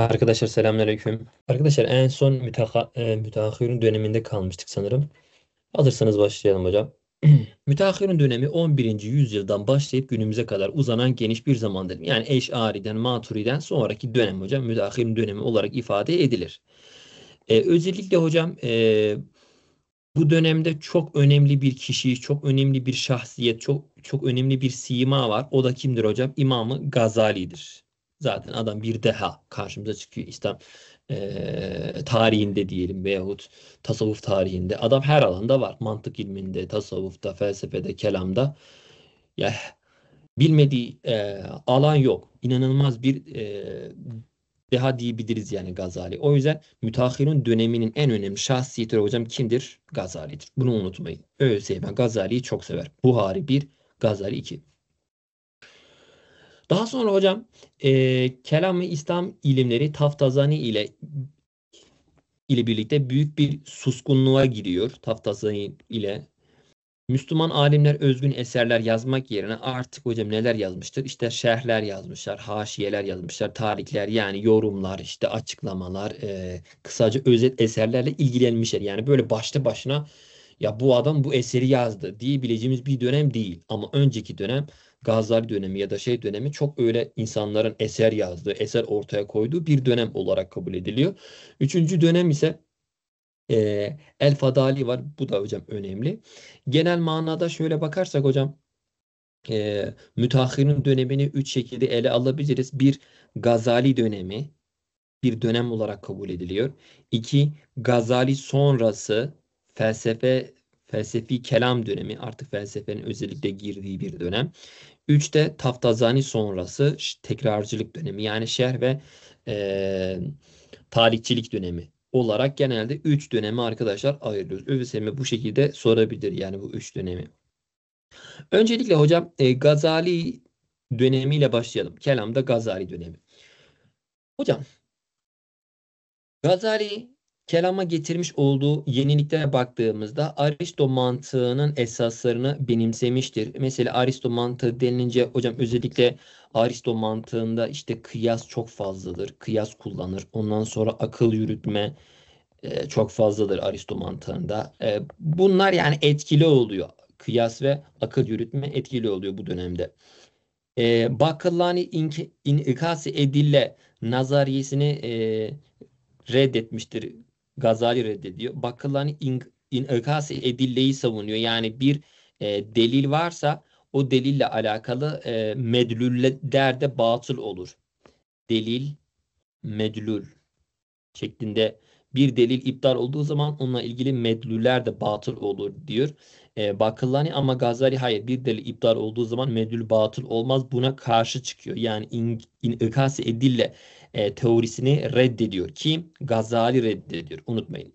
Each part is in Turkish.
Arkadaşlar selamünaleyküm. Arkadaşlar en son müteha, e, döneminde kalmıştık sanırım. Alırsanız başlayalım hocam. müteahhirun dönemi 11. yüzyıldan başlayıp günümüze kadar uzanan geniş bir zaman zamandır. Yani Eş'ari'den, Maturi'den sonraki dönem hocam müteahhirun dönemi olarak ifade edilir. E, özellikle hocam e, bu dönemde çok önemli bir kişi, çok önemli bir şahsiyet, çok çok önemli bir sima var. O da kimdir hocam? İmamı Gazali'dir. Zaten adam bir deha karşımıza çıkıyor İslam e, tarihinde diyelim veyahut tasavvuf tarihinde. Adam her alanda var. Mantık ilminde, tasavvufta, felsefede, kelamda. Ya bilmediği e, alan yok. İnanılmaz bir e, deha diyebiliriz yani Gazali. O yüzden müteahhirun döneminin en önemli şahsiyeti hocam kimdir? Gazali'dir. Bunu unutmayın. Öyleyse ben Gazali'yi çok sever. Buhari 1, Gazali 2. Daha sonra hocam e, kelam ve İslam ilimleri Taftazani ile ile birlikte büyük bir suskunluğa giriyor. Taftazani ile Müslüman alimler özgün eserler yazmak yerine artık hocam neler yazmıştır? İşte şerhler yazmışlar, haşiyeler yazmışlar, tarihler yani yorumlar, işte açıklamalar, e, kısaca özet eserlerle ilgilenmişler. Yani böyle başta başına ya bu adam bu eseri yazdı diyebileceğimiz bir dönem değil. Ama önceki dönem Gazali dönemi ya da şey dönemi çok öyle insanların eser yazdığı, eser ortaya koyduğu bir dönem olarak kabul ediliyor. Üçüncü dönem ise e, El Fadali var. Bu da hocam önemli. Genel manada şöyle bakarsak hocam e, müteahhirin dönemini üç şekilde ele alabiliriz. Bir Gazali dönemi bir dönem olarak kabul ediliyor. İki Gazali sonrası felsefe felsefi kelam dönemi artık felsefenin özellikle girdiği bir dönem. Üçte taftazani sonrası tekrarcılık dönemi yani şerh ve e, tarihçilik dönemi olarak genelde üç dönemi arkadaşlar ayırıyoruz. ÖVSM bu şekilde sorabilir yani bu üç dönemi. Öncelikle hocam e, Gazali dönemiyle başlayalım. Kelam'da Gazali dönemi. Hocam Gazali kelama getirmiş olduğu yeniliklere baktığımızda Aristo mantığının esaslarını benimsemiştir. Mesela Aristo mantığı denilince hocam özellikle Aristo mantığında işte kıyas çok fazladır. Kıyas kullanır. Ondan sonra akıl yürütme e, çok fazladır Aristo mantığında. E, bunlar yani etkili oluyor. Kıyas ve akıl yürütme etkili oluyor bu dönemde. E, Bakıllani inkası edille nazariyesini e, reddetmiştir Gazali reddediyor. Bakılan in, inkası edilleyi savunuyor. Yani bir e, delil varsa o delille alakalı e, medlüller de batıl olur. Delil, medlül şeklinde bir delil iptal olduğu zaman onunla ilgili medlüller de batıl olur diyor e, ee, Bakıllani ama Gazali hayır bir delil iptal olduğu zaman medül batıl olmaz buna karşı çıkıyor. Yani in, ikası edille e, teorisini reddediyor ki Gazali reddediyor unutmayın.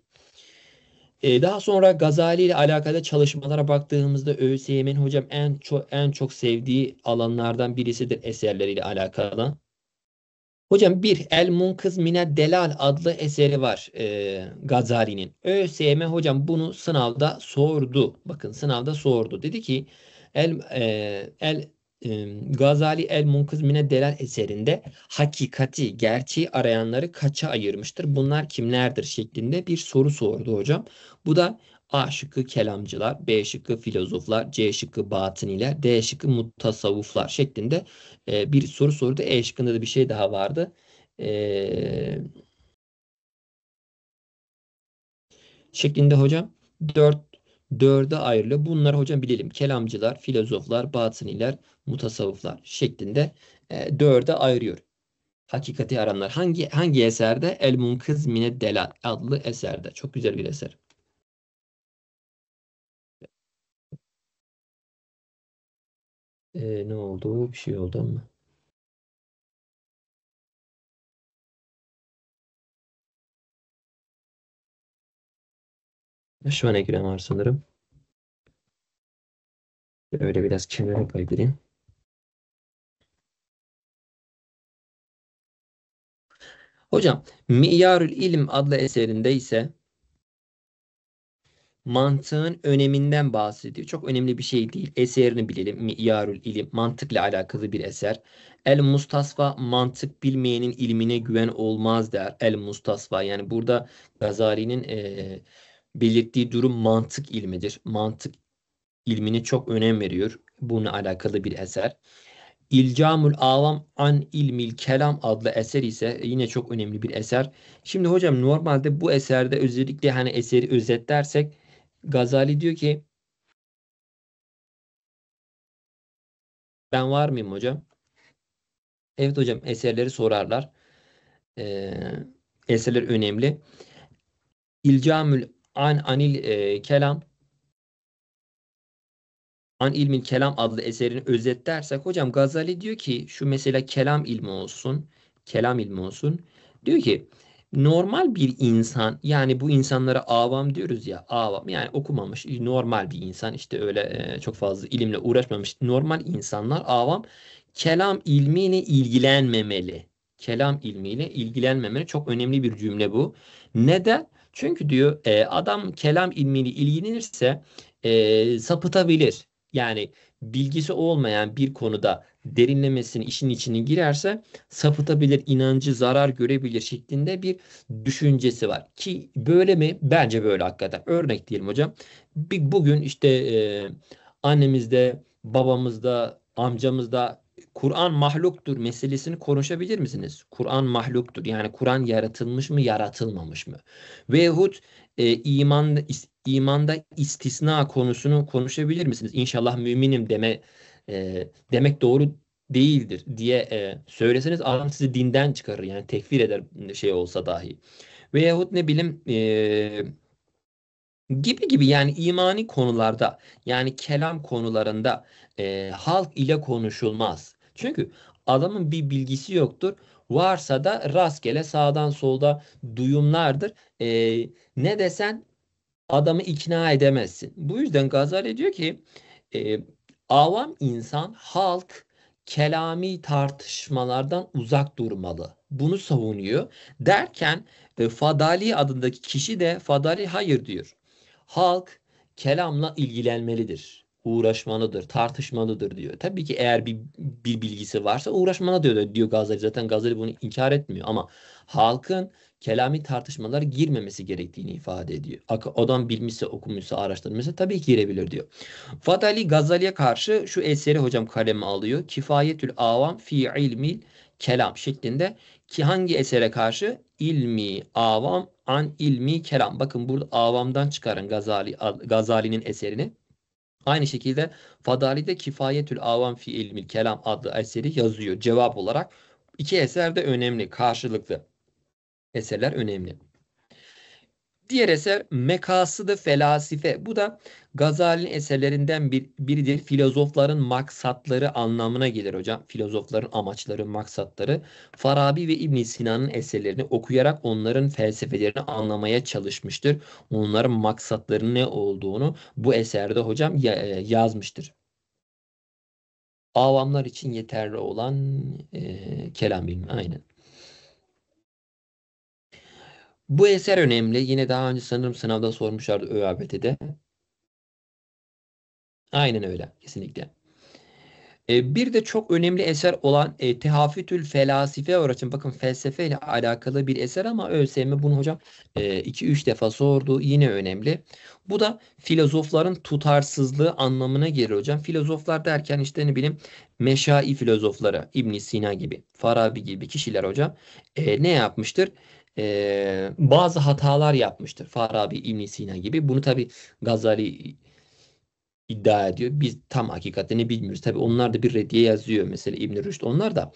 E, daha sonra Gazali ile alakalı çalışmalara baktığımızda ÖSYM'in hocam en çok en çok sevdiği alanlardan birisidir eserleriyle alakalı. Hocam bir El Munkız Mine Delal adlı eseri var e, Gazali'nin. ÖSYM hocam bunu sınavda sordu. Bakın sınavda sordu. Dedi ki El, e, el e, Gazali El Munkız Mine Delal eserinde hakikati, gerçeği arayanları kaça ayırmıştır? Bunlar kimlerdir şeklinde bir soru sordu hocam. Bu da A şıkkı kelamcılar, B şıkkı filozoflar, C şıkkı batıniler, D şıkkı mutasavvuflar şeklinde e, bir soru sordu. E şıkkında da bir şey daha vardı. E, şeklinde hocam. 4 dörde ayrılıyor. Bunlar hocam bilelim. Kelamcılar, filozoflar, batıniler, mutasavvıflar şeklinde e, dörde ayırıyor. Hakikati aranlar. Hangi hangi eserde? El Munkız Mine Delal adlı eserde. Çok güzel bir eser. e, ne oldu? Bir şey oldu ama. Şu an giren var sanırım. Öyle biraz kenara kaydırayım. Hocam Miyarül İlim adlı eserinde ise mantığın öneminden bahsediyor. Çok önemli bir şey değil. Eserini bilelim. Miyarul ilim mantıkla alakalı bir eser. El Mustasfa mantık bilmeyenin ilmine güven olmaz der. El Mustasfa yani burada Gazali'nin e, belirttiği durum mantık ilmidir. Mantık ilmini çok önem veriyor. Bununla alakalı bir eser. İlcamul Avam an ilmil kelam adlı eser ise yine çok önemli bir eser. Şimdi hocam normalde bu eserde özellikle hani eseri özetlersek Gazali diyor ki ben var mıyım hocam? Evet hocam eserleri sorarlar. Ee, eserler önemli. İlcamül an anil e, kelam An ilmin kelam adlı eserini dersek hocam Gazali diyor ki şu mesela kelam ilmi olsun. Kelam ilmi olsun. Diyor ki normal bir insan yani bu insanlara avam diyoruz ya avam yani okumamış normal bir insan işte öyle e, çok fazla ilimle uğraşmamış normal insanlar avam kelam ilmiyle ilgilenmemeli. Kelam ilmiyle ilgilenmemeli çok önemli bir cümle bu. Neden? Çünkü diyor e, adam kelam ilmiyle ilgilenirse e, sapıtabilir. Yani bilgisi olmayan bir konuda derinlemesine işin içine girerse sapıtabilir, inancı zarar görebilir şeklinde bir düşüncesi var. Ki böyle mi? Bence böyle hakikaten. Örnek diyelim hocam. Bir, bugün işte e, annemizde, babamızda, amcamızda Kur'an mahluktur meselesini konuşabilir misiniz? Kur'an mahluktur. Yani Kur'an yaratılmış mı, yaratılmamış mı? Veyahut e, iman, imanda istisna konusunu konuşabilir misiniz? İnşallah müminim deme e, demek doğru değildir diye e, söyleseniz adam sizi dinden çıkarır yani tekfir eder şey olsa dahi. Veyahut ne bileyim e, gibi gibi yani imani konularda yani kelam konularında e, halk ile konuşulmaz. Çünkü adamın bir bilgisi yoktur. Varsa da rastgele sağdan solda duyumlardır. E, ne desen adamı ikna edemezsin. Bu yüzden Gazali diyor ki e, Avam insan, halk kelami tartışmalardan uzak durmalı. Bunu savunuyor. Derken e, Fadali adındaki kişi de Fadali hayır diyor. Halk kelamla ilgilenmelidir. Uğraşmalıdır, tartışmalıdır diyor. Tabii ki eğer bir, bir bilgisi varsa uğraşmalı diyor, diyor Gazali. Zaten Gazali bunu inkar etmiyor ama halkın kelami tartışmalar girmemesi gerektiğini ifade ediyor. Odan bilmişse, okumuşsa, araştırmışsa tabii ki girebilir diyor. Fatali Gazali'ye karşı şu eseri hocam kaleme alıyor. Kifayetül avam fi ilmil kelam şeklinde ki hangi esere karşı ilmi avam an ilmi kelam. Bakın burada avamdan çıkarın Gazali Gazali'nin eserini. Aynı şekilde Fadali de Kifayetül Avam fi ilmil kelam adlı eseri yazıyor cevap olarak. İki eser de önemli, karşılıklı eserler önemli. Diğer eser Mekasıdı Felasife. Bu da Gazali'nin eserlerinden bir, biridir. Filozofların maksatları anlamına gelir hocam. Filozofların amaçları, maksatları. Farabi ve İbn Sina'nın eserlerini okuyarak onların felsefelerini anlamaya çalışmıştır. Onların maksatları ne olduğunu bu eserde hocam e, yazmıştır. Avamlar için yeterli olan e, kelam bilimi aynen. Bu eser önemli. Yine daha önce sanırım sınavda sormuşlardı ÖABT'de. Aynen öyle. Kesinlikle. E, bir de çok önemli eser olan e, Tehafitül Felasife öğretim. Bakın felsefe ile alakalı bir eser ama ÖSYM bunu hocam 2-3 e, defa sordu. Yine önemli. Bu da filozofların tutarsızlığı anlamına gelir hocam. Filozoflar derken işte ne bileyim meşai filozofları İbn Sina gibi, Farabi gibi kişiler hocam e, ne yapmıştır? e, bazı hatalar yapmıştır. Farabi, İbn Sina gibi. Bunu tabi Gazali iddia ediyor. Biz tam hakikatini bilmiyoruz. Tabi onlar da bir reddiye yazıyor. Mesela İbn-i Rüşd onlar da.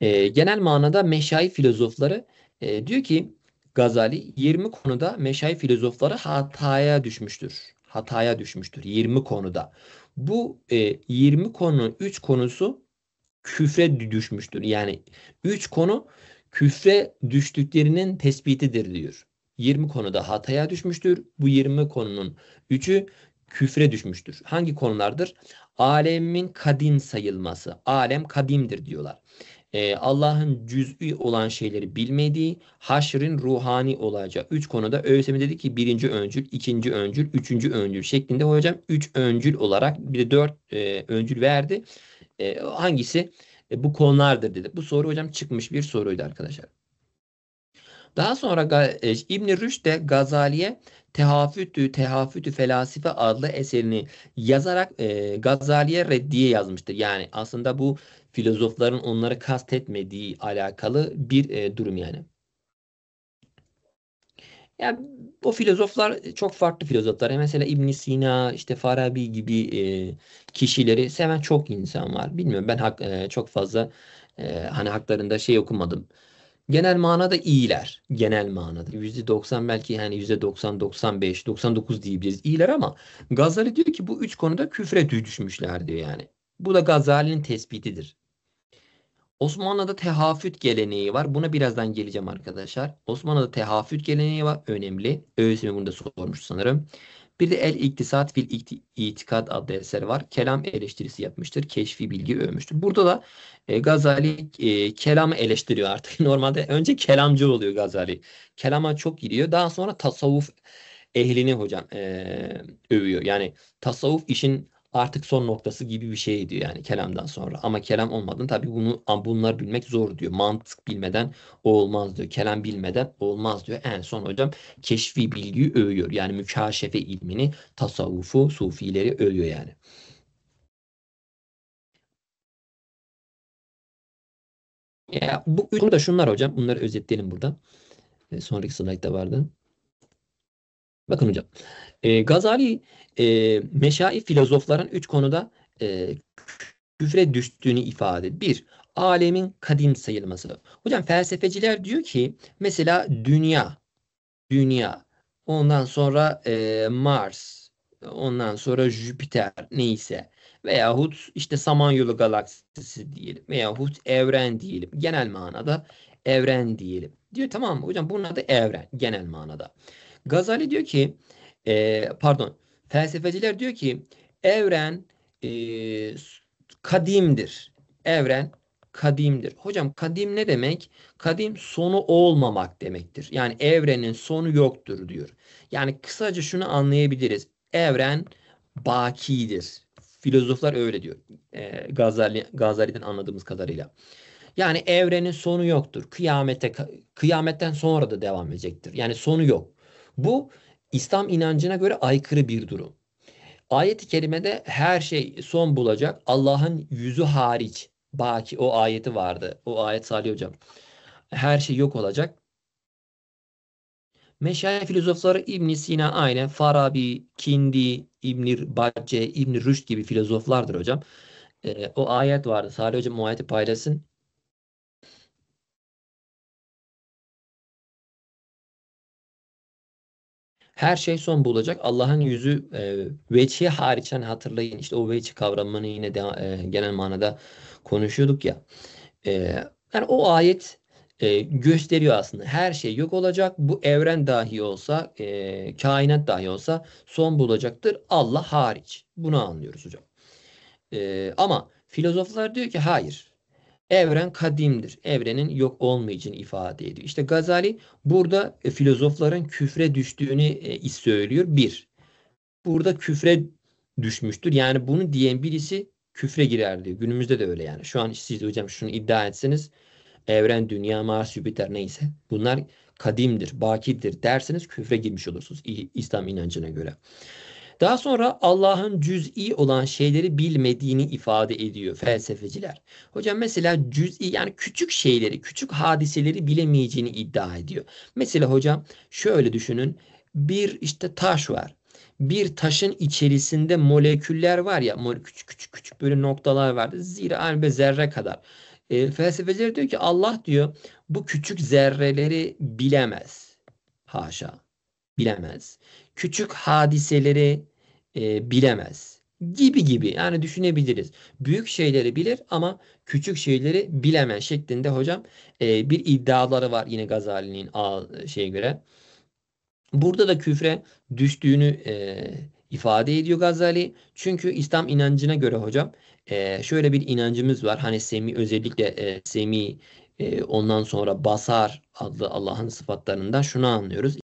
E, genel manada meşai filozofları e, diyor ki Gazali 20 konuda meşai filozofları hataya düşmüştür. Hataya düşmüştür 20 konuda. Bu e, 20 konunun 3 konusu küfre düşmüştür. Yani 3 konu küfre düştüklerinin tespitidir diyor. 20 konuda hataya düşmüştür. Bu 20 konunun 3'ü küfre düşmüştür. Hangi konulardır? Alemin kadim sayılması. Alem kadimdir diyorlar. Ee, Allah'ın cüzü olan şeyleri bilmediği, haşrin ruhani olacağı. Üç konuda mi dedi ki birinci öncül, ikinci öncül, üçüncü öncül şeklinde hocam. Üç öncül olarak bir de dört e, öncül verdi. E, hangisi? Hangisi? E, bu konulardır dedi. Bu soru hocam çıkmış bir soruydu arkadaşlar. Daha sonra e, İbn Rüşd de Gazali'ye Tehafütü Tehafütü Felasife adlı eserini yazarak e, Gazali'ye reddiye yazmıştır. Yani aslında bu filozofların onları kastetmediği alakalı bir e, durum yani. Ya o filozoflar e, çok farklı filozoflar. Yani e, mesela İbn Sina, işte Farabi gibi e, kişileri seven çok insan var. Bilmiyorum ben hak, e, çok fazla e, hani haklarında şey okumadım. Genel manada iyiler. Genel manada. %90 belki yani %90, 95, 99 diyebiliriz. iyiler ama Gazali diyor ki bu üç konuda küfre düşmüşler diyor yani. Bu da Gazali'nin tespitidir. Osmanlı'da tehafüt geleneği var. Buna birazdan geleceğim arkadaşlar. Osmanlı'da tehafüt geleneği var. Önemli. Öğüsümü bunu da sormuş sanırım. Bir de El İktisat fil İtikad adlı eser var. Kelam eleştirisi yapmıştır. Keşfi bilgi övmüştür. Burada da e, Gazali e, kelamı eleştiriyor artık. Normalde önce kelamcı oluyor Gazali. Kelama çok giriyor. Daha sonra tasavvuf ehlini hocam e, övüyor. Yani tasavvuf işin artık son noktası gibi bir şey diyor yani kelamdan sonra. Ama kelam olmadan tabii bunu bunlar bilmek zor diyor. Mantık bilmeden olmaz diyor. Kelam bilmeden olmaz diyor. En son hocam keşfi bilgiyi övüyor. Yani mükaşefe ilmini, tasavvufu, sufileri övüyor yani. Ya bu da şunlar hocam. Bunları özetleyelim burada. Ee, sonraki slide'da vardı. Bakın hocam, e, Gazali e, meşai filozofların üç konuda e, küfre düştüğünü ifade. Bir, alemin kadim sayılması. Hocam felsefeciler diyor ki mesela dünya, dünya, ondan sonra e, Mars, ondan sonra Jüpiter neyse veyahut işte Samanyolu galaksisi diyelim veyahut evren diyelim. Genel manada evren diyelim. Diyor tamam mı hocam bunun adı evren genel manada. Gazali diyor ki e, pardon felsefeciler diyor ki evren e, kadimdir. Evren kadimdir. Hocam kadim ne demek? Kadim sonu olmamak demektir. Yani evrenin sonu yoktur diyor. Yani kısaca şunu anlayabiliriz. Evren bakidir. Filozoflar öyle diyor. E, Gazali, Gazali'den anladığımız kadarıyla. Yani evrenin sonu yoktur. Kıyamete kıyametten sonra da devam edecektir. Yani sonu yok. Bu İslam inancına göre aykırı bir durum. Ayet-i kerimede her şey son bulacak. Allah'ın yüzü hariç. Baki o ayeti vardı. O ayet Salih Hocam. Her şey yok olacak. Meşayi filozofları İbn Sina aynen Farabi, Kindi, İbn-i Bacce, ibn Rüşd gibi filozoflardır hocam. E, o ayet vardı. Salih Hocam o ayeti paylaşsın. Her şey son bulacak. Allah'ın yüzü e, veçhi hariçten hatırlayın. İşte o veçhi kavramını yine de, e, genel manada konuşuyorduk ya. E, yani o ayet e, gösteriyor aslında. Her şey yok olacak. Bu evren dahi olsa, e, kainat dahi olsa son bulacaktır. Allah hariç. Bunu anlıyoruz hocam. E, ama filozoflar diyor ki hayır. Evren kadimdir. Evrenin yok olmayacağını ifade ediyor. İşte Gazali burada e, filozofların küfre düştüğünü e, söylüyor. Bir, burada küfre düşmüştür. Yani bunu diyen birisi küfre girer diyor. Günümüzde de öyle yani. Şu an siz hocam şunu iddia etseniz evren, dünya, Mars, Jüpiter neyse bunlar kadimdir, bakidir derseniz küfre girmiş olursunuz İslam inancına göre. Daha sonra Allah'ın cüz'i olan şeyleri bilmediğini ifade ediyor felsefeciler. Hocam mesela cüz'i yani küçük şeyleri, küçük hadiseleri bilemeyeceğini iddia ediyor. Mesela hocam şöyle düşünün. Bir işte taş var bir taşın içerisinde moleküller var ya küçük küçük küçük böyle noktalar var. Zira ve hani zerre kadar. E, felsefeciler diyor ki Allah diyor bu küçük zerreleri bilemez. Haşa. Bilemez. Küçük hadiseleri e, bilemez gibi gibi yani düşünebiliriz. Büyük şeyleri bilir ama küçük şeyleri bilemez şeklinde hocam e, bir iddiaları var yine Gazali'nin şeye göre. Burada da küfre düştüğünü e, ifade ediyor Gazali. Çünkü İslam inancına göre hocam e, şöyle bir inancımız var. Hani Semi özellikle e, Semi e, ondan sonra Basar adlı Allah'ın sıfatlarından şunu anlıyoruz.